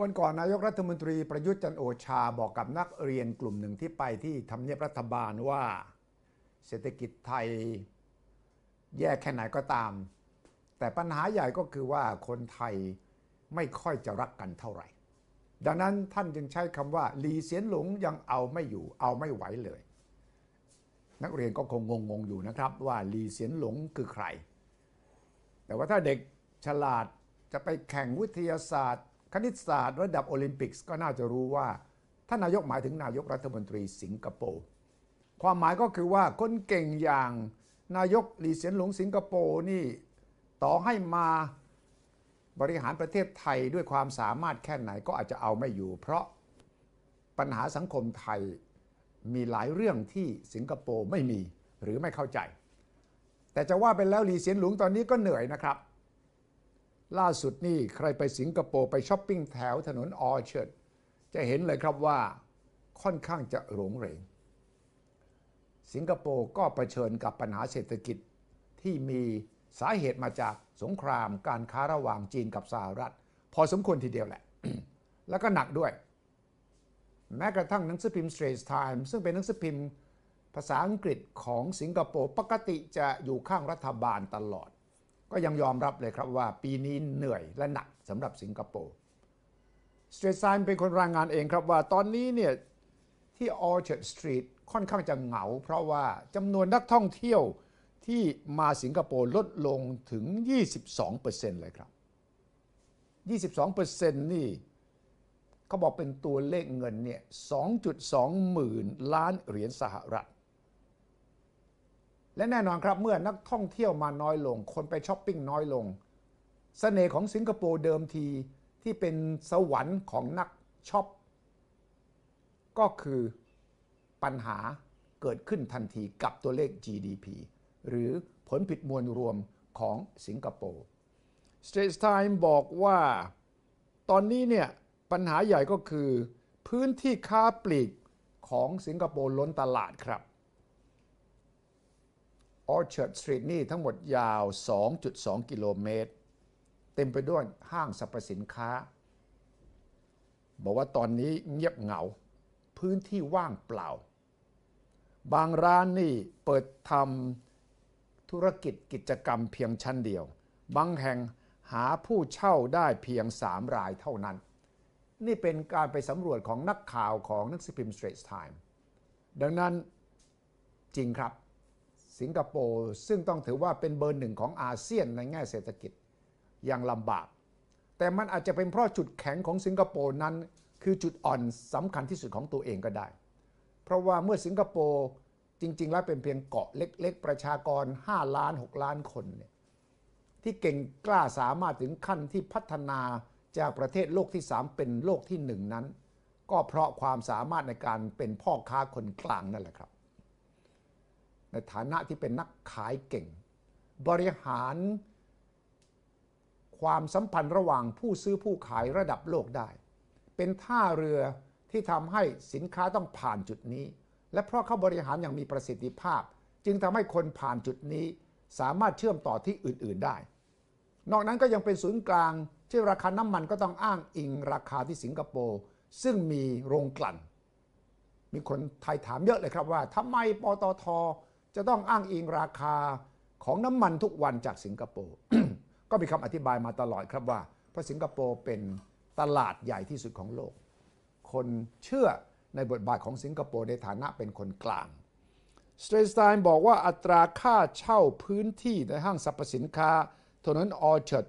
วันก่อนนายกรัฐมนตรีประยุทธ์จันโอชาบอกกับนักเรียนกลุ่มหนึ่งที่ไปที่ทำเนียบรัฐบาลว่าเศรษฐกิจไทยแย่แค่ไหนก็ตาม แต่ปัญหาใหญ่ก็คือว่าคนไทยไม่ค่อยจะรักกันเท่าไหร่ดังนั้นท่านจึงใช้คำว่าหลีเสียนหลงยังเอาไม่อยู่เอาไม่ไหวเลย นักเรียนก็คงงงๆอยู่นะครับว่าหลีเสียนหลงคือใคร แต่ว่าถ้าเด็กฉลาดจะไปแข่งวิทยาศาสตร์คณิตศาสตร์ระดับโอลิมปิกก็น่าจะรู้ว่าท่านนายกหมายถึงนายกรัฐมนตรีสิงคโปร์ความหมายก็คือว่าคนเก่งอย่างนายกลีเซียนหลงสิงคโปร์นี่ ต่อให้มาบริหารประเทศไทยด้วยความสามารถแค่ไหนก็อาจจะเอาไม่อยู่ เพราะปัญหาสังคมไทยมีหลายเรื่องที่สิงคโปร์ไม่มีหรือไม่เข้าใจ แต่จะว่าไปแล้วลีเซียนหลงตอนนี้ก็เหนื่อยนะครับล่าสุดนี่ใครไปสิงคโปร์ ไปช้อปปิ้งแถวถนนออรเชิร์ดจะเห็นเลยครับว่าค่อนข้างจะหลงเหรง สิงคโปร์ก็เผชิญกับปัญหาเศรษฐกิจที่มีสาเหตุมาจากสงครามการค้าระหว่างจีนกับสหรัฐ พอสมควรทีเดียวแหละ แล้วก็หนักด้วย แม้กระทั่งหนังสือพิมพ์ Straits Times ซึ่งเป็นหนังสือพิมพ์ภาษาอังกฤษของสิงคโปร์ปกติจะอยู่ข้างรัฐบาลตลอดก็ยังยอมรับเลยครับว่าปีนี้เหนื่อยและหนักสำหรับสิงคโปร์สเตรซานเป็นคนรายงานเองครับว่าตอนนี้เนี่ยที่ Orchard Street ค่อนข้างจะเหงา เพราะว่าจำนวนนักท่องเที่ยวที่มาสิงคโปร์ลดลงถึง 22%เลยครับ 22%นี่เขาบอกเป็นตัวเลขเงินเนี่ย 2.2 หมื่นล้านเหรียญสหรัฐและแน่นอนครับ เมื่อนักท่องเที่ยวมาน้อยลงคนไปช้อปปิ้งน้อยลงสเสน่ห์ของสิงคโปร์เดิมทีที่เป็นสวรรค์ของนักช้อป ก็คือปัญหาเกิดขึ้นทันทีกับตัวเลข GDP หรือผลผิดมวลรวมของสิงคโปร์ Straits Time บอกว่าตอนนี้เนี่ยปัญหาใหญ่ก็คือ พื้นที่ค้าปลีกของสิงคโปร์ล้นตลาดครับ Orchard Street นี่ทั้งหมดยาว 2.2 กิโลเมตร เต็มไปด้วยห้างสรรพสินค้า บอกว่าตอนนี้เงียบเหงาพื้นที่ว่างเปล่า บางร้านนี่เปิดทำธุรกิจกิจกรรมเพียงชั้นเดียว บางแห่งหาผู้เช่าได้เพียงสามรายเท่านั้น นี่เป็นการไปสำรวจของนักข่าวของนักสืบพิมพ์สเตรทไทม์ดังนั้นจริงครับสิงคโปร์ซึ่งต้องถือว่าเป็นเบอร์หนึ่งของอาเซียนในแง่เศรษฐกิจ อย่างลำบาก แต่มันอาจจะเป็นเพราะจุดแข็งของสิงคโปร์นั้น คือจุดอ่อนสำคัญที่สุดของตัวเองก็ได้ เพราะว่าเมื่อสิงคโปร์จริง ๆ แล้วเป็นเพียงเกาะเล็ก ๆ ประชากร 5 ล้าน 6 ล้านคนเนี่ยที่เก่งกล้าสามารถถึงขั้นที่พัฒนาจากประเทศโลกที่ 3 เป็นโลกที่ 1 นั้น ก็เพราะความสามารถในการเป็นพ่อค้าคนกลางนั่นแหละครับในฐานะที่เป็นนักขายเก่ง บริหาร ความสัมพันธ์ระหว่างผู้ซื้อผู้ขายระดับโลกได้ เป็นท่าเรือที่ทำให้สินค้าต้องผ่านจุดนี้ และเพราะเขาบริหารอย่างมีประสิทธิภาพ จึงทำให้คนผ่านจุดนี้สามารถเชื่อมต่อที่อื่นๆได้ นอกนั้นก็ยังเป็นศูนย์กลางที่ราคาน้ำมันก็ต้องอ้างอิงราคาที่สิงคโปร์ซึ่งมีโรงกลั่น มีคนไทยถามเยอะเลยครับว่าทำไมปตทจะต้องอ้างอิงราคาของน้ำมันทุกวันจากสิงคโปร์ก็มีคำอธิบายมาตลอดครับว่า เพราะสิงคโปร์เป็นตลาดใหญ่ที่สุดของโลก คนเชื่อในบทบาทของสิงคโปร์ในฐานะเป็นคนกลางสเตรสไตน์บอกว่าอัตราค่าเช่าพื้นที่ในห้างสรรพสินค้าถนนออชร์ด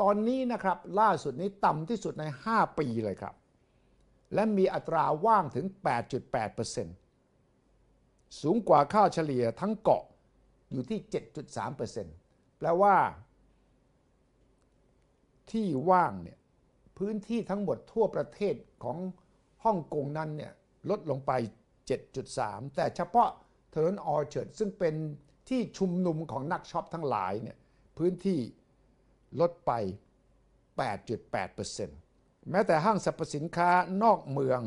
ตอนนี้นะครับล่าสุดนี้ต่ำที่สุดใน 5 ปีเลยครับ และมีอัตราว่างถึง 8.8%เสูงกว่าค่าเฉลี่ยทั้งเกาะอยู่ที่ 7.3%แปลว่าที่ว่างเนี่ยพื้นที่ทั้งหมดทั่วประเทศของฮ่องกงนั้นเนี่ยลดลงไป 7.3 แต่เฉพาะถนนออเชิร์ดซึ่งเป็นที่ชุมนุมของนักช็อปทั้งหลายเนี่ยพื้นที่ลดไป 8.8%แม้แต่ห้างสรรพสินค้านอกเมือง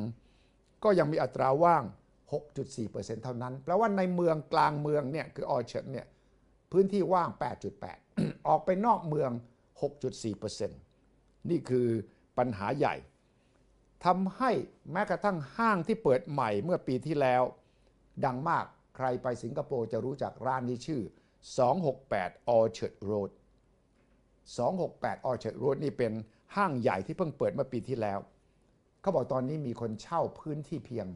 ก็ยังมีอัตราว่าง6.4%เท่านั้นแปลว่าในเมืองกลางเมืองเนี่ยคือออเชิร์ดเนี่ยพื้นที่ว่าง 8.8 ออกไปนอกเมือง 6.4%นี่คือปัญหาใหญ่ ทำให้แม้กระทั่งห้างที่เปิดใหม่เมื่อปีที่แล้ว ดังมากใครไปสิงคโปร์จะรู้จักร้านที่ชื่อ 268 Orchard Road 268 Orchard Road นี่เป็นห้างใหญ่ที่เพิ่งเปิดเมื่อปีที่แล้ว เขาบอกตอนนี้มีคนเช่าพื้นที่เพียง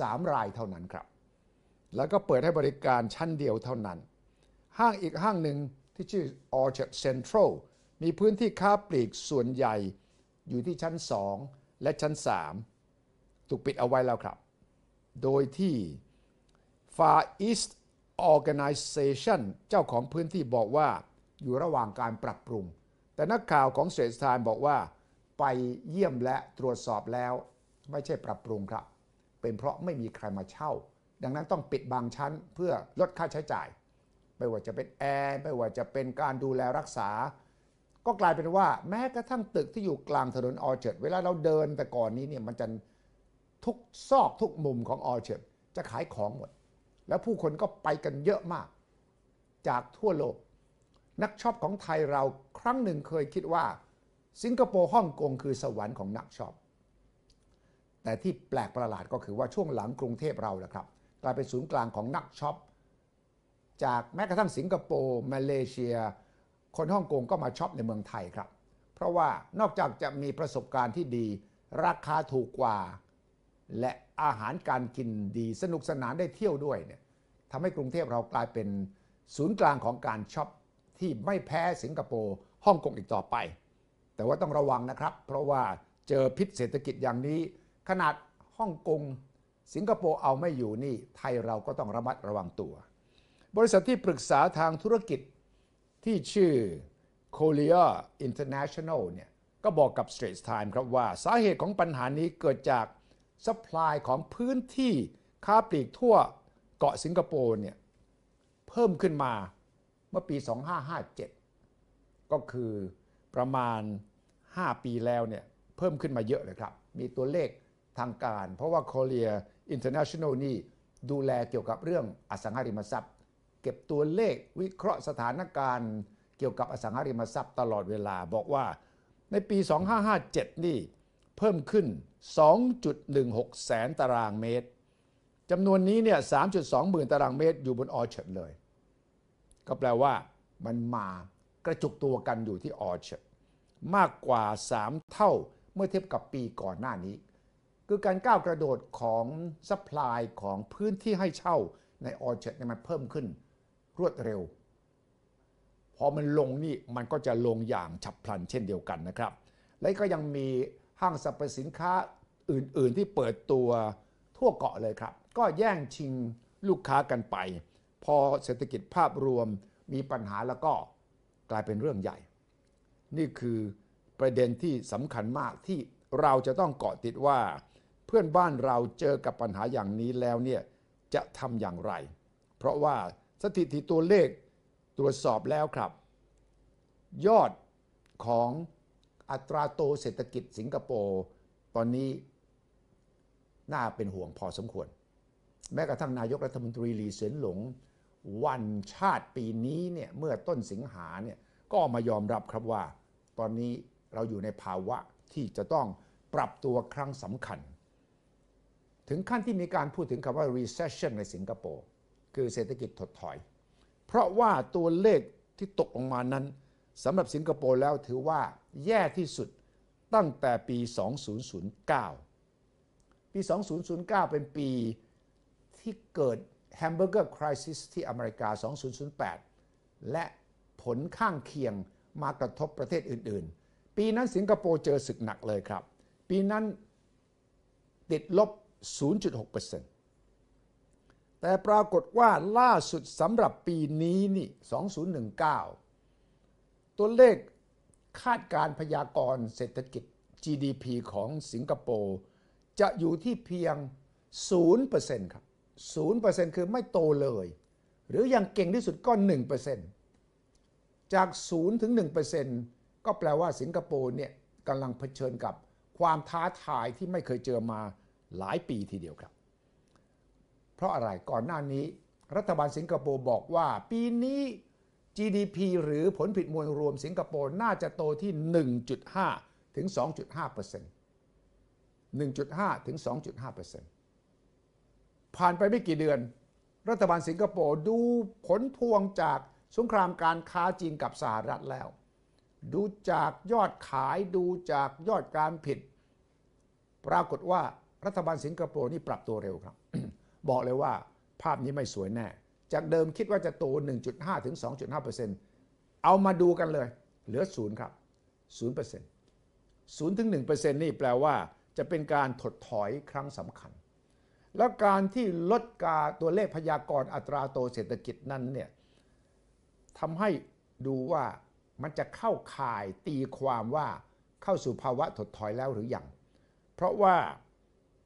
3 รายเท่านั้นครับ แล้วก็เปิดให้บริการชั้นเดียวเท่านั้น ห้างอีกห้างหนึ่งที่ชื่อ Orchard Central มีพื้นที่ค้าปลีกส่วนใหญ่อยู่ที่ชั้น 2 และชั้น 3 ถูกปิดเอาไว้แล้วครับ โดยที่ Far East Organization เจ้าของพื้นที่บอกว่าอยู่ระหว่างการปรับปรุง แต่นักข่าวของเสดสไตน์บอกว่าไปเยี่ยมและตรวจสอบแล้วไม่ใช่ปรับปรุงครับเป็นเพราะไม่มีใครมาเช่า ดังนั้นต้องปิดบางชั้นเพื่อลดค่าใช้จ่าย ไม่ว่าจะเป็นแอร์ ไม่ว่าจะเป็นการดูแลรักษา ก็กลายเป็นว่า แม้กระทั่งตึกที่อยู่กลางถนนออเชิดเวลาเราเดินแต่ก่อนนี้เนี่ยมันจะทุกซอกทุกมุมของออเชิดจะขายของหมด แล้วผู้คนก็ไปกันเยอะมาก จากทั่วโลก นักช็อปของไทยเราครั้งหนึ่งเคยคิดว่าสิงคโปร์ฮ่องกงคือสวรรค์ของนักช็อปแต่ที่แปลกประหลาดก็คือว่าช่วงหลังกรุงเทพเราแหละครับ กลายเป็นศูนย์กลางของนักช็อป จากแม้กระทั่งสิงคโปร์มาเลเซีย คนฮ่องกงก็มาช็อปในเมืองไทยครับ เพราะว่านอกจากจะมีประสบการณ์ที่ดี ราคาถูกกว่า และอาหารการกินดีสนุกสนานได้เที่ยวด้วยเนี่ยทำให้กรุงเทพเรากลายเป็นศูนย์กลางของการช็อป ที่ไม่แพ้สิงคโปร์ฮ่องกงอีกต่อไป แต่ว่าต้องระวังนะครับ เพราะว่าเจอพิษเศรษฐกิจอย่างนี้ขนาดฮ่องกงสิงคโปร์เอาไม่อยู่นี่ไทยเราก็ต้องระมัดระวังตัวบริษัทที่ปรึกษาทางธุรกิจที่ชื่อ Korea International เนี่ยก็บอกกับ Straits Time ครับว่าสาเหตุของปัญหานี้เกิดจากสป라이ของพื้นที่ค้าปลีกทั่วเกาะสิงคโปร์เนี่ยเพิ่มขึ้นมาเมื่อปี2557ก็คือประมาณ5ปีแล้วเนี่ยเพิ่มขึ้นมาเยอะเลยครับมีตัวเลขทางการ เพราะว่า Korea International นี่ดูแลเกี่ยวกับเรื่องอสังหาริมทรัพย์ เก็บตัวเลขวิเคราะห์สถานการณ์เกี่ยวกับอสังหาริมทรัพย์ตลอดเวลาบอกว่าในปี 2557 นี่เพิ่มขึ้น 2.16 แสนตารางเมตร จำนวนนี้เนี่ย3.2หมื่นตารางเมตรอยู่บนออเชิดเลย ก็แปลว่ามันมากระจุกตัวกันอยู่ที่ออเชิดมากกว่า 3 เท่าเมื่อเทียบกับปีก่อนหน้านี้คือการก้าวกระโดดของสป라이ของพื้นที่ให้เช่าในออเชดมันเพิ่มขึ้นรวดเร็วพอมันลงนี่มันก็จะลงอย่างฉับพลันเช่นเดียวกันนะครับและก็ยังมีห้างสรรพสินค้าอื่นๆที่เปิดตัวทั่วเกาะเลยครับก็แย่งชิงลูกค้ากันไปพอเศรษฐกิจภาพรวมมีปัญหาแล้วก็กลายเป็นเรื่องใหญ่นี่คือประเด็นที่สำคัญมากที่เราจะต้องเกาะติดว่าเพื่อนบ้านเราเจอกับปัญหาอย่างนี้แล้วเนี่ยจะทำอย่างไร เพราะว่าสถิติตัวเลขตรวจสอบแล้วครับ ยอดของอัตราโตเศรษฐกิจสิงคโปร์ ตอนนี้น่าเป็นห่วงพอสมควร แม้กระทั่งนายกรัฐมนตรีลีเซยนหลง วันชาติปีนี้เนี่ยเมื่อต้นสิงหาเนี่ยก็มายอมรับครับว่า ตอนนี้เราอยู่ในภาวะที่จะต้องปรับตัวครั้งสำคัญถึงขั้นที่มีการพูดถึงคำว่า recession ในสิงคโปร์ คือเศรษฐกิจถดถอย เพราะว่าตัวเลขที่ตกลงมานั้นสำหรับสิงคโปร์แล้วถือว่าแย่ที่สุดตั้งแต่ปี 2009 ปี 2009 เป็นปีที่เกิดแฮมเบอร์เกอร์คริสิสที่อเมริกา 2008 และผลข้างเคียงมากระทบประเทศอื่นๆ ปีนั้นสิงคโปร์เจอศึกหนักเลยครับ ปีนั้นติดลบ0.6%แต่ปรากฏว่าล่าสุดสำหรับปีนี้นี่2019 ตัวเลขคาดการพยากรเศรษฐกิจ GDP ของสิงคโปร์จะอยู่ที่เพียง 0%ครับ 0%คือไม่โตเลย หรืออย่างเก่งที่สุดก็ 1%จาก 0 ถึง 1%ก็แปลว่าสิงคโปร์เนี่ยกำลังเผชิญกับความท้าทายที่ไม่เคยเจอมาหลายปีทีเดียวครับ เพราะอะไรก่อนหน้านี้ รัฐบาลสิงคโปร์บอกว่า ปีนี้ GDP หรือผลผิดมวลรวมสิงคโปร์น่าจะโตที่ 1.5ถึง2.5เปอร์เซ็นต์1.5 ถึง 2.5เปอร์เซ็นต์ผ่านไปไม่กี่เดือน รัฐบาลสิงคโปร์ดูผลพวงจากสงครามการค้าจีนกับสหรัฐแล้ว ดูจากยอดขายดูจากยอดการผิด ปรากฏว่ารัฐบาลสิงคโปร์นี่ปรับตัวเร็วครับ บอกเลยว่าภาพนี้ไม่สวยแน่ จากเดิมคิดว่าจะโต1.5 ถึง 2.5 เอามาดูกันเลย เหลือศูนย์ครับ0% 0ถึง1%นี่แปลว่า จะเป็นการถดถอยครั้งสำคัญ แล้วการที่ลดกาตัวเลขพยากรณ์อัตราโตเศรษฐกิจนั้นเนี่ยทำให้ดูว่ามันจะเข้าข่ายตีความว่าเข้าสู่ภาวะถดถอยแล้วหรือยัง เพราะว่า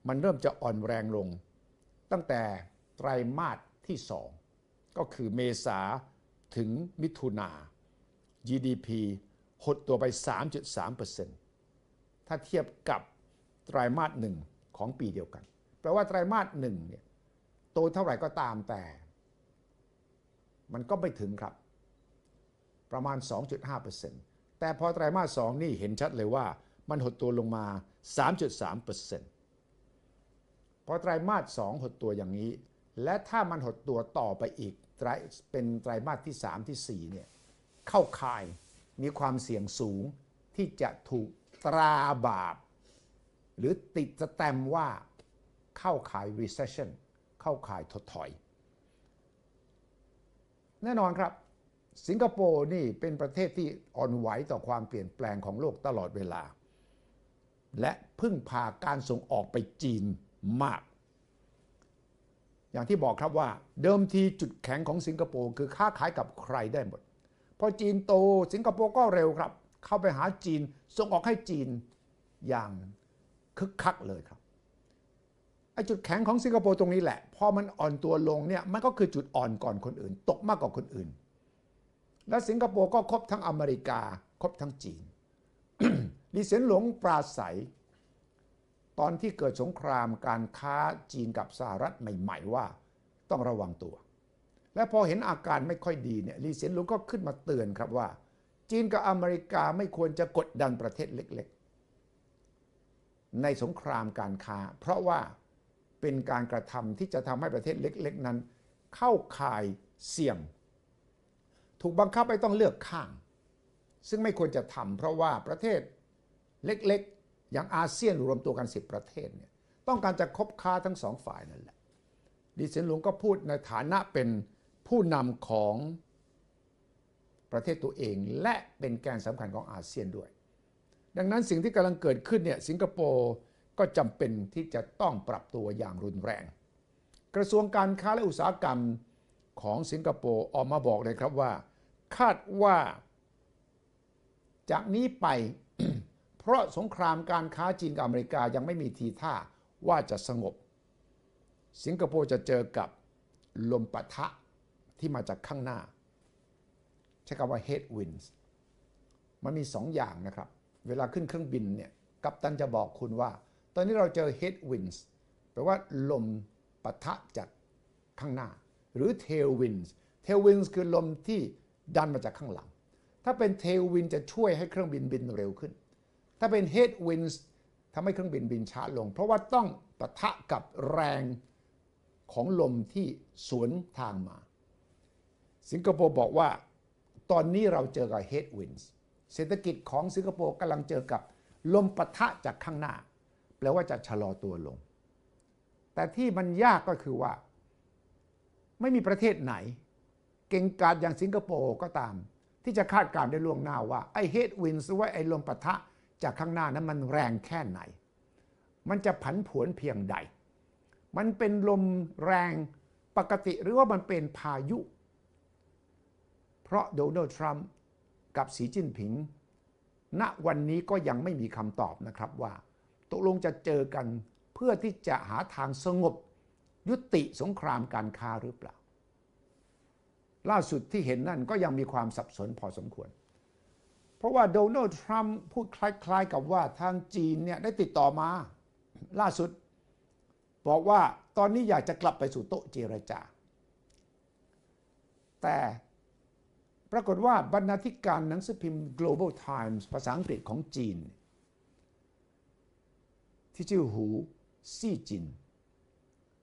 มันเริ่มจะอ่อนแรงลงตั้งแต่ไตรมาสที่สองก็คือเมษาถึงมิถุนา GDP หดตัวไป 3.3%ถ้าเทียบกับไตรมาสหนึ่งของปีเดียวกัน แปลว่าไตรมาสหนึ่งเนี่ยโตเท่าไหร่ก็ตามแต่ มันก็ไม่ถึงครับ ประมาณ 2.5%แต่พอไตรมาสสองนี่เห็นชัดเลยว่ามันหดตัวลงมา 3.3%เพอไตรมาสสองหดตัวอย่างนี้ และถ้ามันหดตัวต่อไปอีกเป็นไตรมาสที่ 3 ที่ 4เนี่ยเข้าข่ายมีความเสี่ยงสูงที่จะถูกตราบาป หรือติดสแตมว่าเข้าข่าย recession เข้าข่ายถดถอย แน่นอนครับสิงคโปร์นี่เป็นประเทศที่อ่อนไหวต่อความเปลี่ยนแปลงของโลกตลอดเวลา และพึ่งพาการส่งออกไปจีนมากอย่างที่บอกครับว่า เดิมทีจุดแข็งของสิงคโปร์คือค้าขายกับใครได้หมดพอจีนโตสิงคโปร์ก็เร็วครับ เข้าไปหาจีนส่งออกให้จีนอย่างคึกคักเลยครับไอ้จุดแข็งของสิงคโปร์ตรงนี้แหละ พอมันอ่อนตัวลงเนี่ยมันก็คือจุดอ่อนก่อนคนอื่น ตกมากกว่าคนอื่น และสิงคโปร์ก็ครบทั้งอเมริกาครบทั้งจีนลีเซียนหลงปราศัยตอนที่เกิดสงครามการค้าจีนกับสหรัฐใหม่ ๆ ว่าต้องระวังตัว และพอเห็นอาการไม่ค่อยดีเนี่ยลีเซียนลุงก็ขึ้นมาเตือนครับว่า จีนกับอเมริกาไม่ควรจะกดดันประเทศเล็กๆ ในสงครามการค้า เพราะว่าเป็นการกระทำที่จะทำให้ประเทศเล็กๆนั้น เข้าข่ายเสี่ยง ถูกบังคับไปต้องเลือกข้าง ซึ่งไม่ควรจะทำ เพราะว่าประเทศเล็กๆอย่างอาเซียนรวมตัวกัน 10 ประเทศเนี่ยต้องการจะคบค้าทั้งสองฝ่ายนั่นแหละดิเซนหลวงก็พูดในฐานะเป็นผู้นำของประเทศตัวเอง และเป็นแกนสำคัญของอาเซียนด้วย ดังนั้นสิ่งที่กำลังเกิดขึ้นเนี่ยสิงคโปร์ก็จำเป็นที่จะต้องปรับตัวอย่างรุนแรง กระทรวงการค้าและอุตสาหกรรมของสิงคโปร์ออกมาบอกเลยครับว่า คาดว่าจากนี้ไปเพราะสงครามการค้าจีนกับอเมริกายังไม่มีทีท่าว่าจะสงบ สิงคโปร์จะเจอกับลมปะทะที่มาจากข้างหน้าใช้คำว่า headwinds มันมีสองอย่างนะครับ เวลาขึ้นเครื่องบินเนี่ย กัปตันจะบอกคุณว่า ตอนนี้เราเจอ headwinds แปลว่าลมปะทะจากข้างหน้า หรือ tailwinds tailwinds คือลมที่ดันมาจากข้างหลัง ถ้าเป็น tailwind จะช่วยให้เครื่องบินบินเร็วขึ้นถ้าเป็น headwinds ทำให้เครื่องบินบินช้าลง เพราะว่าต้องปะทะกับแรงของลมที่สวนทางมา สิงคโปร์บอกว่าตอนนี้เราเจอกับ headwinds เศรษฐกิจของสิงคโปร์กำลังเจอกับลมปะทะจากข้างหน้า แปลว่าจะชะลอตัวลง แต่ที่มันยากก็คือว่าไม่มีประเทศไหน เก่งกาจอย่างสิงคโปร์ก็ตาม ที่จะคาดการณ์ได้ล่วงหน้าว่าไอ้ headwinds ว่าไอ้ลมปะทะจากข้างหน้านั้นมันแรงแค่ไหน มันจะผันผวนเพียงใด มันเป็นลมแรงปกติหรือว่ามันเป็นพายุ เพราะโดนัลด์ทรัมป์กับสีจิ้นผิง ณ วันนี้ก็ยังไม่มีคำตอบนะครับว่า ตกลงจะเจอกันเพื่อที่จะหาทางสงบยุติสงครามการค้าหรือเปล่า ล่าสุดที่เห็นนั่นก็ยังมีความสับสนพอสมควรเพราะว่าโดนัลด์ทรัมป์พูดคล้ายๆ กับว่าทางจีนเนี่ยได้ติดต่อมาล่าสุด บอกว่าตอนนี้อยากจะกลับไปสู่โต๊ะเจรจา แต่ปรากฏว่าบรรณาธิการหนังสือพิมพ์ Global Times ภาษาอังกฤษของจีน ที่ชื่อหู ซี่จิน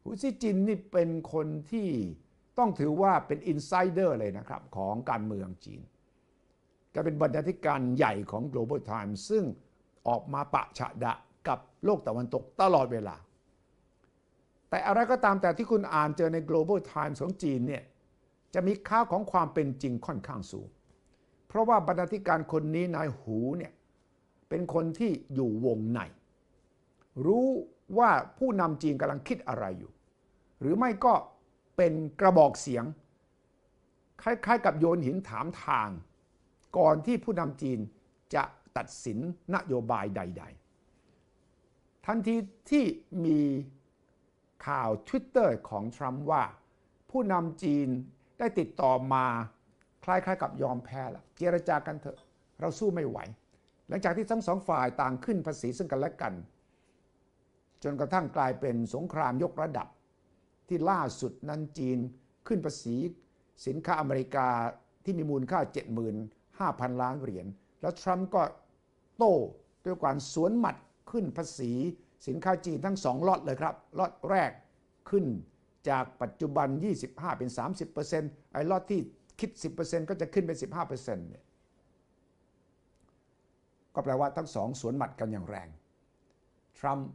หูซี่จินนี่เป็นคนที่ต้องถือว่าเป็นอินไซเดอร์เลยนะครับ ของการเมืองจีนากเป็นบรรณาธิการใหญ่ของ Global Times ซึ่งออกมาปะฉะดะกับโลกตะวันตกตลอดเวลา แต่อะไรก็ตามแต่ที่คุณอ่านเจอใน Global Times ของจีนเนี่ย จะมีค่าของความเป็นจริงค่อนข้างสูง เพราะว่าบรรณาธิการคนนี้นายหูเนี่ย เป็นคนที่อยู่วงใน รู้ว่าผู้นำจีนกำลังคิดอะไรอยู่ หรือไม่ก็เป็นกระบอกเสียง คล้ายๆกับโยนหินถามทางก่อนที่ผู้นำจีนจะตัดสินนโยบายใดๆ ทันทีที่มีข่าว Twitter ของทรัมป์ว่า ผู้นำจีนได้ติดต่อมาคล้ายๆกับยอมแพ้ละเจรจากันเถอะเราสู้ไม่ไหว หลังจากที่ทั้งสองฝ่ายต่างขึ้นภาษีซึ่งกันและกัน จนกระทั่งกลายเป็นสงครามยกระดับที่ล่าสุดนั้นจีนขึ้นภาษี สินค้าอเมริกาที่มีมูลค่า 70,000 5,000 ล้านเหรียญ แล้วทรัมป์ก็โต้ด้วยการสวนหมัดขึ้นภาษีสินค้าจีนทั้งสองล็อตเลยครับ ล็อตแรกขึ้นจากปัจจุบัน 25 เป็น 30%ไอ้ล็อตที่คิด 10%ก็จะขึ้นเป็น 15%เนี่ย ก็แปลว่าทั้งสองสวนหมัดกันอย่างแรง ทรัมป์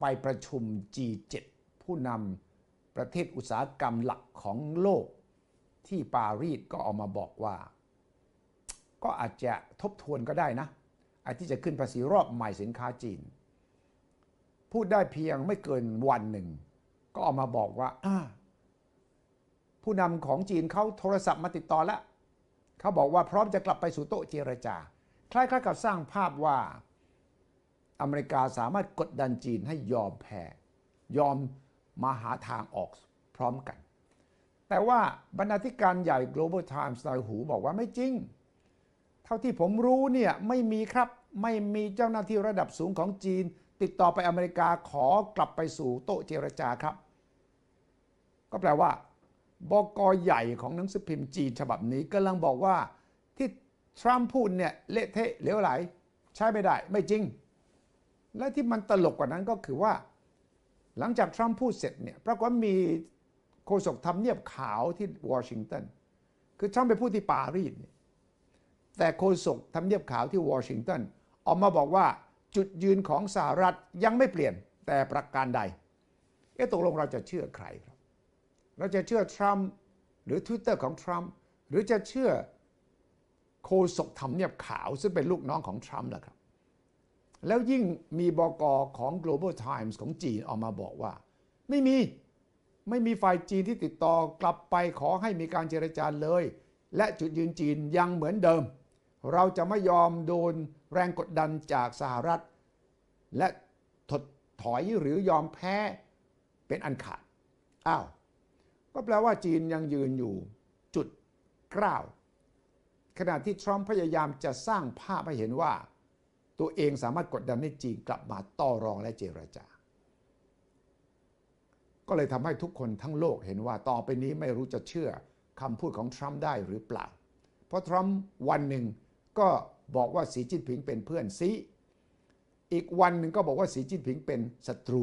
ไปประชุม G7 ผู้นำประเทศอุตสาหกรรมหลักของโลกที่ปารีสก็ออกมาบอกว่าก็อาจจะทบทวนก็ได้นะ อาที่จะขึ้นภาษีรอบใหม่สินค้าจีน พูดได้เพียงไม่เกินวันหนึ่ง ก็ออกมาบอกว่าผู้นำของจีนเขาโทรศัพท์มาติดต่อแล้ว เขาบอกว่าพร้อมจะกลับไปสู่โต๊ะเจรจา คล้ายๆ กับสร้างภาพว่าอเมริกาสามารถกดดันจีนให้ยอมแพ้ ยอมมาหาทางออกพร้อมกัน แต่ว่าบรรณาธิการใหญ่ Global Times นายหูบอกว่าไม่จริงเท่าที่ผมรู้เนี่ยไม่มีครับ ไม่มีเจ้าหน้าที่ระดับสูงของจีน ติดต่อไปอเมริกาขอกลับไปสู่โต๊ะเจรจาครับ ก็แปลว่า บก ใหญ่ของหนังสือพิมพ์จีนฉบับนี้กำลังบอกว่าที่ทรัมป์พูดเนี่ยเละเทะเหลวไหล ใช้ไม่ได้ไม่จริง และที่มันตลกกว่านั้นก็คือว่า หลังจากทรัมป์พูดเสร็จเนี่ยปรากฏมีโฆษกทำเนียบขาวที่วอชิงตันคือทรัมป์ไปพูดที่ปารีสเนี่ยแต่โฆษกทำเนียบขาวที่วอชิงตันออกมาบอกว่าจุดยืนของสหรัฐยังไม่เปลี่ยนแต่ประการใดเอ๊ะตกลงเราจะเชื่อใครครับ เราจะเชื่อทรัมป์หรือ Twitter ของทรัมป์หรือจะเชื่อโคศกทำเนียบขาว ซึ่งเป็นลูกน้องของทรัมป์ล่ะครับ แล้วยิ่งมีบอกอของ Global Times ของจีนออกมาบอกว่า ไม่มีไม่มีฝ่ายจีนที่ติดต่อกลับไปขอให้มีการเจรจาเลย และจุดยืนจีนยังเหมือนเดิมเราจะไม่ยอมโดนแรงกดดันจากสหรัฐ และถดถอยหรือยอมแพ้ เป็นอันขาด อ้าว ก็แปลว่าจีนยังยืนอยู่ จุดกล้าวขณะที่ทรัมป์พยายามจะสร้างภาพให้เห็นว่า ตัวเองสามารถกดดันให้จีนกลับมาต่อรองและเจรจา ก็เลยทำให้ทุกคนทั้งโลกเห็นว่าต่อไปนี้ไม่รู้จะเชื่อคำพูดของทรัมป์ได้หรือเปล่า เพราะทรัมป์วันหนึ่งก็บอกว่าสีจิ้นผิงเป็นเพื่อนซีอีกวันหนึ่งก็บอกว่าสีจิ้นผิงเป็นศัตรู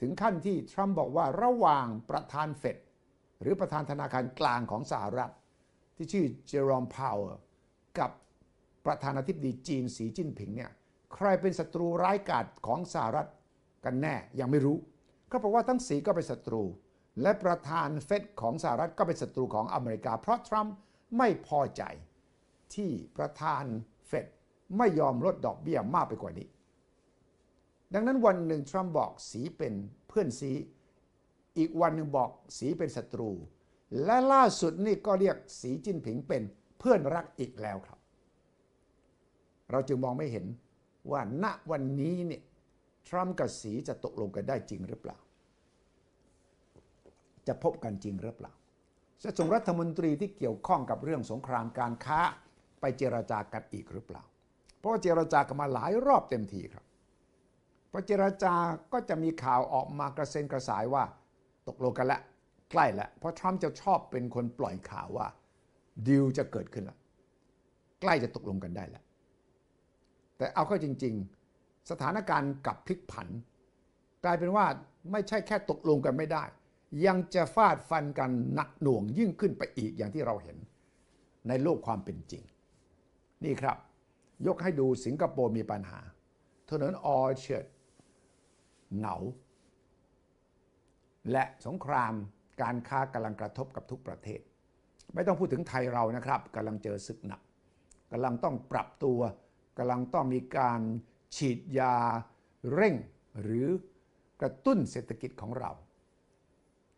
ถึงขั้นที่ทรัมป์บอกว่าระหว่างประธานเฟดหรือประธานธนาคารกลางของสหรัฐ ที่ชื่อเจอรอมพาวเวอร์ กับประธานาธิบดีจีนสีจิ้นผิงเนี่ยใครเป็นศัตรูร้ายกาจของสหรัฐกันแน่ยังไม่รู้ ก็บอกว่าทั้งสีก็เป็นศัตรู และประธานเฟดของสหรัฐก็เป็นศัตรูของอเมริกาเพราะทรัมป์ไม่พอใจที่ประธานเฟดไม่ยอมลดดอกเบี้ยมากไปกว่านี้ ดังนั้นวันหนึ่งทรัมป์บอกสีเป็นเพื่อนสี อีกวันหนึ่งบอกสีเป็นศัตรู และล่าสุดนี่ก็เรียกสีจิ้นผิงเป็นเพื่อนรักอีกแล้วครับ เราจึงมองไม่เห็นว่าณวันนี้เนี่ยทรัมป์กับสีจะตกลงกันได้จริงหรือเปล่า จะพบกันจริงหรือเปล่าจะส่งรัฐมนตรีที่เกี่ยวข้องกับเรื่องสงครามการค้าไปเจรจากันอีกหรือเปล่า เพราะเจรจากันมาหลายรอบเต็มทีครับ พอเจรจาก็จะมีข่าวออกมากระเซ็นกระสายว่าตกลงกันละใกล้ละเพราะทรัมป์จะชอบเป็นคนปล่อยข่าวว่า ดีลจะเกิดขึ้นละ ใกล้จะตกลงกันได้แล้วแต่เอาเข้าจริง ๆ สถานการณ์กลับพลิกผัน กลายเป็นว่าไม่ใช่แค่ตกลงกันไม่ได้ ยังจะฟาดฟันกันหนักหน่วงยิ่งขึ้นไปอีกอย่างที่เราเห็น ในโลกความเป็นจริงนี่ครับ ยกให้ดูสิงคโปร์มีปัญหาถนนออเชิดเหงาและสงครามการค้ากำลังกระทบกับทุกประเทศ ไม่ต้องพูดถึงไทยเรานะครับกำลังเจอศึกหนักกำลังต้องปรับตัว กำลังต้องมีการฉีดยาเร่ง หรือกระตุ้นเศรษฐกิจของเรา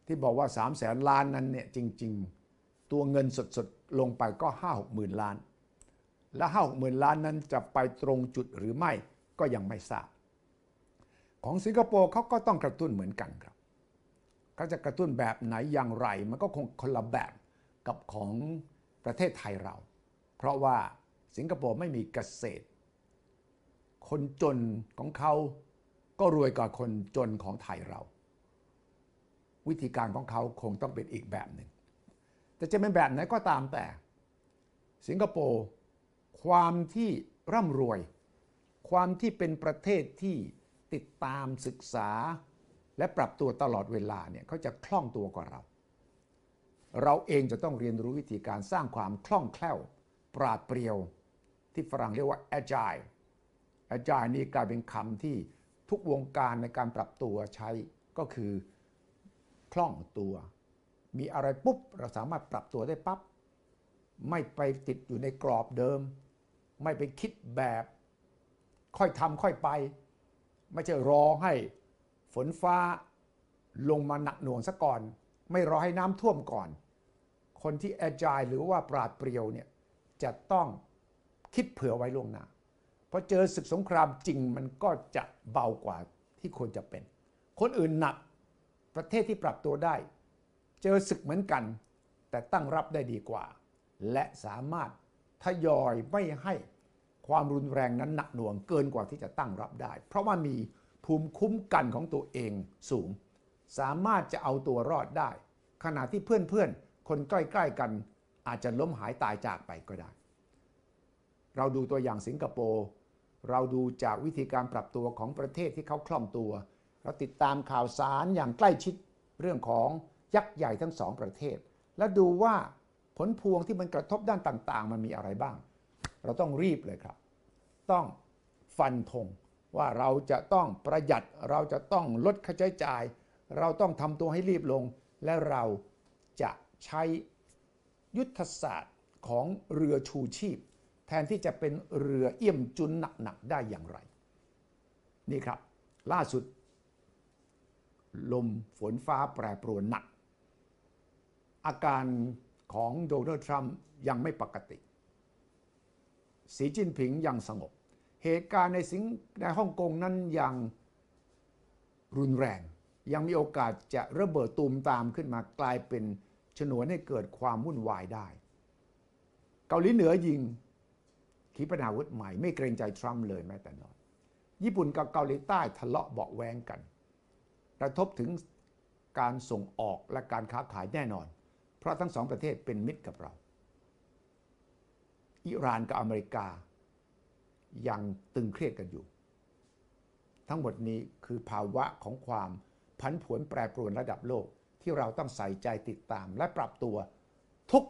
ที่บอกว่า3 0 0แสนล้านนั้นเนี่ยจริง ๆ ตัวเงินสดๆลงไปก็5 6หมื่นล้านและห้าหมื่นล้านนั้นจะไปตรงจุดหรือไม่ก็ยังไม่ทราบของสิงคโปร์เขาก็ต้องกระตุ้นเหมือนกันครับเขาจะกระตุ้นแบบไหนอย่างไร มันก็คงคนละแบบกับของประเทศไทยเรา เพราะว่าสิงคโปร์ไม่มีเกษตร คนจนของเขาก็รวยกว่าคนจนของไทยเรา วิธีการของเขาคงต้องเป็นอีกแบบหนึ่งแต่จะเป็นแบบไหนก็ตามแต่ สิงคโปร์ความที่ร่ำรวย ความที่เป็นประเทศที่ติดตามศึกษา และปรับตัวตลอดเวลาเนี่ยเขาจะคล่องตัวกว่าเรา เราเองจะต้องเรียนรู้วิธีการสร้างความคล่องแคล่วปราดเปรียว ที่ฝรั่งเรียกว่า agile agile นี่กลายเป็นคำที่ทุกวงการในการปรับตัวใช้ก็คือคล่องตัว มีอะไรปุ๊บเราสามารถปรับตัวได้ปับ๊บไม่ไปติดอยู่ในกรอบเดิมไม่ไปคิดแบบค่อยทำค่อยไป ไม่ใช่รอให้ฝนฟ้าลงมาหนักหน่วงซะก่อน ไม่รอให้น้ำท่วมก่อน คนที่แอจายหรือว่าปราดเปรียวเนี่ย จะต้องคิดเผื่อไว้ล่วงหน้าพอเจอศึกสงครามจริงมันก็จะเบากว่าที่ควรจะเป็น คนอื่นหนักประเทศที่ปรับตัวได้ เจอศึกเหมือนกัน แต่ตั้งรับได้ดีกว่า และสามารถทยอยไม่ให้ความรุนแรงนั้นหนักหน่วงเกินกว่าที่จะตั้งรับได้ เพราะว่ามีภูมิคุ้มกันของตัวเองสูง สามารถจะเอาตัวรอดได้ ขณะที่เพื่อนๆ คนใกล้ๆกัน อาจจะล้มหายตายจากไปก็ได้ เราดูตัวอย่างสิงคโปร์เราดูจากวิธีการปรับตัวของประเทศที่เขาคล่องตัวเราติดตามข่าวสารอย่างใกล้ชิดเรื่องของยักษ์ใหญ่ทั้งสองประเทศ และดูว่าผลพวงที่มันกระทบด้านต่าง ๆ มันมีอะไรบ้าง เราต้องรีบเลยครับ ต้องฟันธงว่าเราจะต้องประหยัดเราจะต้องลดค่าใช้จ่าย เราต้องทำตัวให้รีบลง และเราจะใช้ยุทธศาสตร์ของเรือชูชีพ แทนที่จะเป็นเรือเอี่ยมจุนหนักๆได้อย่างไร นี่ครับ ล่าสุด ลมฝนฟ้าแปรปรวนหนัก อาการของโดนัลด์ทรัมป์ยังไม่ปกติ สีจิ้นผิงยังสงบ เหตุการณ์ในสิงในฮ่องกงนั้นยังรุนแรง ยังมีโอกาสจะระเบิดตูมตามขึ้นมากลายเป็นฉนวนให้เกิดความวุ่นวายได้ เกาหลีเหนือยิงขีปนาวุธใหม่ ไม่เกรงใจทรัมป์เลยแม้แต่น้อยญี่ปุ่นกับเกาหลีใต้ทะเลาะเบาแวงกันกระทบถึงการส่งออกและการค้าขายแน่นอนเพราะทั้งสองประเทศเป็นมิตรกับเรา อิหร่านกับอเมริกา ยังตึงเครียดกันอยู่ ทั้งหมดนี้คือภาวะของความ ผันผวนแปรปรวนระดับโลกที่เราต้องใส่ใจติดตาม และปรับตัวทุก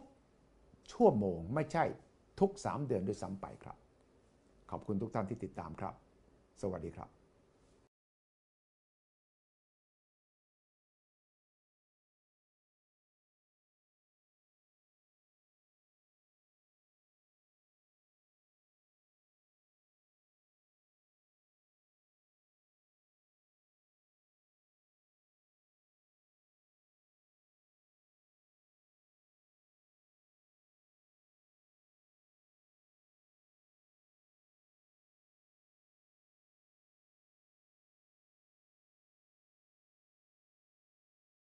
ชั่วโมงไม่ใช่ทุก3เดือนด้วยซ้ำไปครับ ขอบคุณทุกท่านที่ติดตามครับ สวัสดีครับ